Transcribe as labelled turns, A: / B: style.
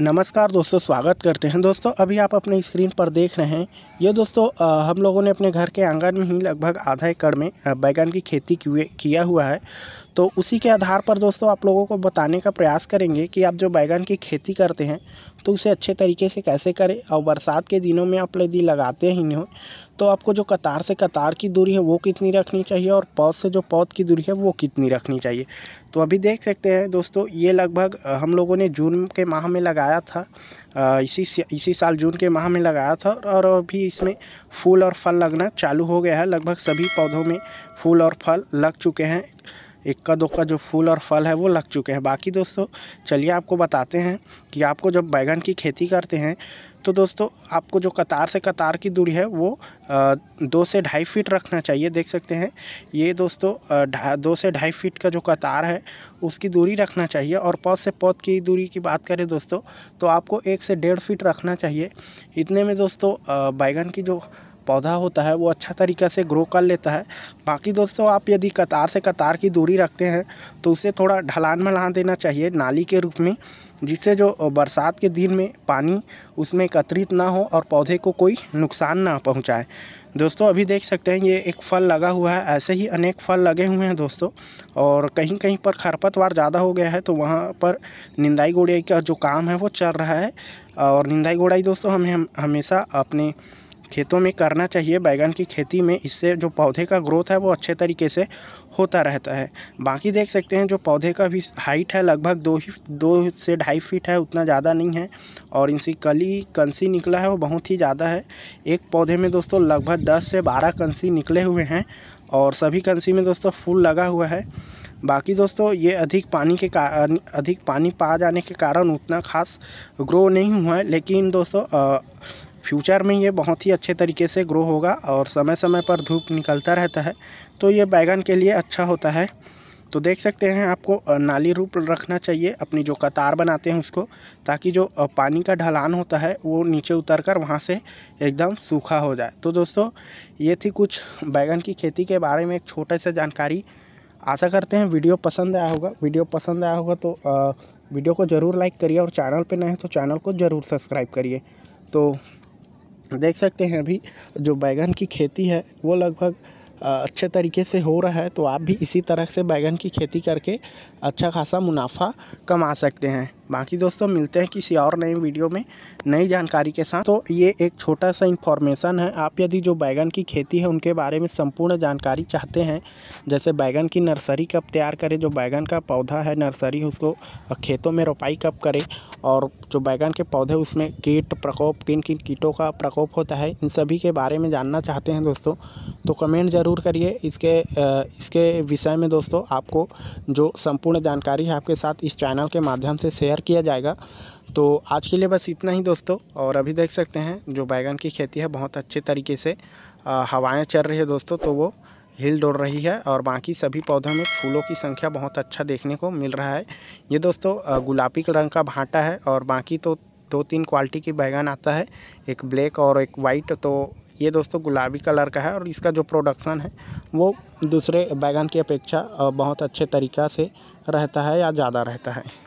A: नमस्कार दोस्तों स्वागत करते हैं दोस्तों अभी आप अपने स्क्रीन पर देख रहे हैं ये दोस्तों आ, हम लोगों ने अपने घर के आंगन में ही लगभग आधा एकड़ में बैगन की खेती किए किया हुआ है तो उसी के आधार पर दोस्तों आप लोगों को बताने का प्रयास करेंगे कि आप जो बैगन की खेती करते हैं तो उसे अच्छे तरीके से कैसे करें और बरसात के दिनों में आप यदि लगाते ही नहीं हो तो आपको जो कतार से कतार की दूरी है वो कितनी रखनी चाहिए और पौध से जो पौध की दूरी है वो कितनी रखनी चाहिए तो अभी देख सकते हैं दोस्तों ये लगभग हम लोगों ने जून के माह में लगाया था इसी इसी साल जून के माह में लगाया था और अभी इसमें फूल और फल लगना चालू हो गया है लगभग सभी पौधों में फूल और फल लग चुके हैं इक्का दुक्का जो फूल और फल है वो लग चुके हैं बाकी दोस्तों चलिए आपको बताते हैं कि आपको जब बैंगन की खेती करते हैं तो दोस्तों आपको जो कतार से कतार की दूरी है वो दो से ढाई फीट रखना चाहिए देख सकते हैं ये दोस्तों दो से ढाई फीट का जो कतार है उसकी दूरी रखना चाहिए और पौध से पौध की दूरी की बात करें दोस्तों तो आपको एक से डेढ़ फीट रखना चाहिए इतने में दोस्तों बैगन की जो पौधा होता है वो अच्छा तरीक़े से ग्रो कर लेता है बाकी दोस्तों आप यदि कतार से कतार की दूरी रखते हैं तो उसे थोड़ा ढलान मलान देना चाहिए नाली के रूप में जिससे जो बरसात के दिन में पानी उसमें एकत्रित ना हो और पौधे को कोई नुकसान ना पहुँचाए दोस्तों अभी देख सकते हैं ये एक फल लगा हुआ है ऐसे ही अनेक फल लगे हुए हैं दोस्तों और कहीं कहीं पर खरपतवार ज़्यादा हो गया है तो वहाँ पर निंदाई गोड़ाई का जो काम है वो चल रहा है और निंदाई गोड़ाई दोस्तों हमें हम हमेशा अपने खेतों में करना चाहिए बैगन की खेती में इससे जो पौधे का ग्रोथ है वो अच्छे तरीके से होता रहता है बाकी देख सकते हैं जो पौधे का भी हाइट है लगभग दो ही दो से ढाई फीट है उतना ज़्यादा नहीं है और इनकी कली कंसी निकला है वो बहुत ही ज़्यादा है एक पौधे में दोस्तों लगभग दस से बारह कंसी निकले हुए हैं और सभी कंसी में दोस्तों फूल लगा हुआ है बाकी दोस्तों ये अधिक पानी के का अधिक पानी पा जाने के कारण उतना खास ग्रो नहीं हुआ है लेकिन दोस्तों फ्यूचर में ये बहुत ही अच्छे तरीके से ग्रो होगा और समय समय पर धूप निकलता रहता है तो ये बैगन के लिए अच्छा होता है तो देख सकते हैं आपको नाली रूप रखना चाहिए अपनी जो कतार बनाते हैं उसको ताकि जो पानी का ढलान होता है वो नीचे उतर कर वहाँ से एकदम सूखा हो जाए तो दोस्तों ये थी कुछ बैगन की खेती के बारे में एक छोटा सा जानकारी आशा करते हैं वीडियो पसंद आया होगा वीडियो पसंद आया होगा तो वीडियो को ज़रूर लाइक करिए और चैनल पर नए हैं तो चैनल को ज़रूर सब्सक्राइब करिए तो देख सकते हैं अभी जो बैगन की खेती है वो लगभग अच्छे तरीके से हो रहा है तो आप भी इसी तरह से बैगन की खेती करके अच्छा खासा मुनाफा कमा सकते हैं बाकी दोस्तों मिलते हैं किसी और नई वीडियो में नई जानकारी के साथ तो ये एक छोटा सा इन्फॉर्मेशन है आप यदि जो बैगन की खेती है उनके बारे में संपूर्ण जानकारी चाहते हैं जैसे बैंगन की नर्सरी कब तैयार करें जो बैगन का पौधा है नर्सरी उसको खेतों में रोपाई कब करें और जो बैगन के पौधे उसमें कीट प्रकोप किन किन कीटों का प्रकोप होता है इन सभी के बारे में जानना चाहते हैं दोस्तों तो कमेंट ज़रूर करिए इसके इसके विषय में दोस्तों आपको जो संपूर्ण जानकारी है आपके साथ इस चैनल के माध्यम से शेयर किया जाएगा तो आज के लिए बस इतना ही दोस्तों और अभी देख सकते हैं जो बैगन की खेती है बहुत अच्छे तरीके से हवाएँ चल रही है दोस्तों तो वो हिल डोल रही है और बाकी सभी पौधों में फूलों की संख्या बहुत अच्छा देखने को मिल रहा है ये दोस्तों गुलाबी रंग का भांटा है और बाकी तो दो तीन क्वालिटी की बैगन आता है एक ब्लैक और एक वाइट तो ये दोस्तों गुलाबी कलर का है और इसका जो प्रोडक्शन है वो दूसरे बैगन की अपेक्षा बहुत अच्छे तरीक़ा से रहता है या ज़्यादा रहता है